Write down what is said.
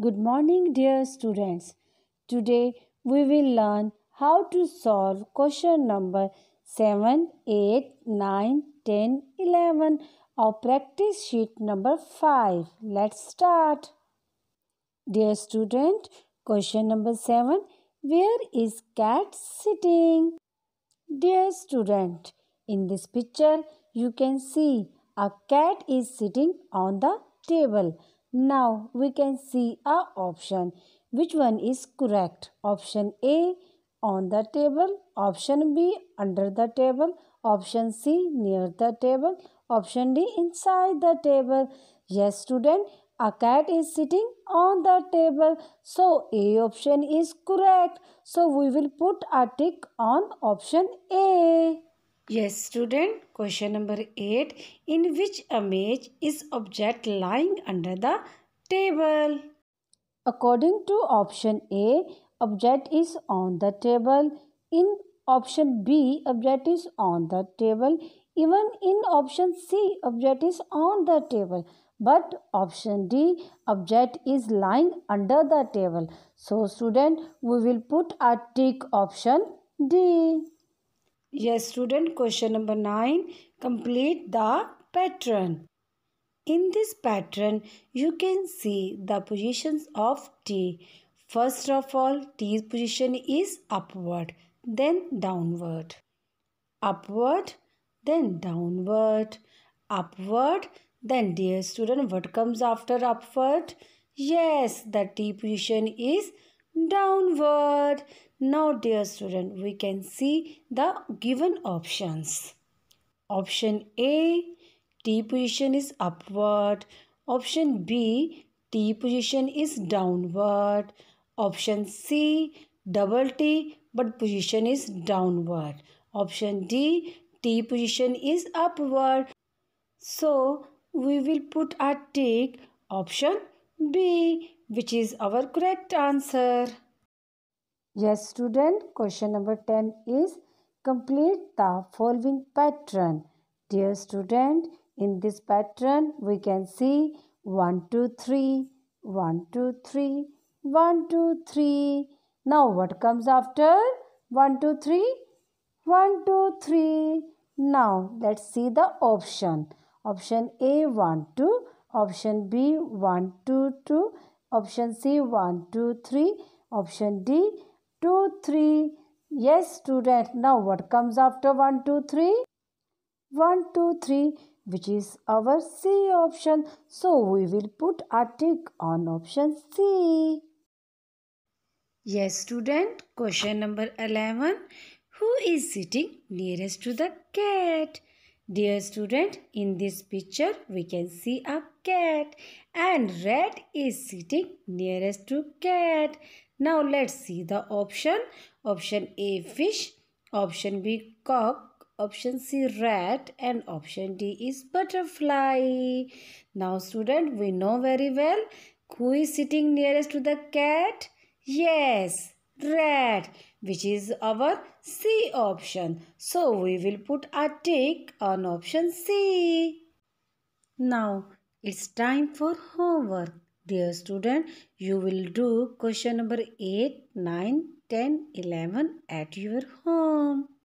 Good morning, dear students. Today we will learn how to solve question number 7, 8, 9, 10, 11 or practice sheet number 5. Let's start. Dear student, question number 7. Where is cat sitting? Dear student, in this picture you can see a cat is sitting on the table now we can see a option. Which one is correct? Option A on the table, option B under the table, option C near the table, option D inside the table. Yes student, a cat is sitting on the table. So A option is correct. So we will put a tick on option A. Yes, student. Question number 8. In which image is object lying under the table? According to option A, object is on the table. In option B, object is on the table. Even in option C, object is on the table. But option D, object is lying under the table. So student, we will put a tick option D. Yes, student, question number 9. Complete the pattern. In this pattern, you can see the positions of T. First of all, T's position is upward, then downward. Upward, then downward. Upward, then dear student, what comes after upward? Yes, the T position is downward. Now dear student, we can see the given options. Option A, T position is upward. Option B, T position is downward. Option C, double T but position is downward. Option D, T position is upward. So, we will put a tick option B which is our correct answer. Yes student question number 10 is complete the following pattern. Dear student in this pattern we can see 1 2 3 1 2 3 1 2 3 now what comes after 1 2 3 1 2 3 now let's see the option option a 1 2 option B 1 2 2 option C 1 2 3 option D 2 3 yes student now what comes after 1 2 3 1 2 3 which is our C option so we will put a tick on option C yes student question number 11 who is sitting nearest to the cat Dear student, in this picture we can see a cat and rat is sitting nearest to cat. Now let's see the option. Option A fish, option B cock, option C rat and option D is butterfly. Now student we know very well who is sitting nearest to the cat. Yes, red which is our C option. So we will put a tick on option C. Now it's time for homework. Dear student, you will do question number 8, 9, 10, 11 at your home.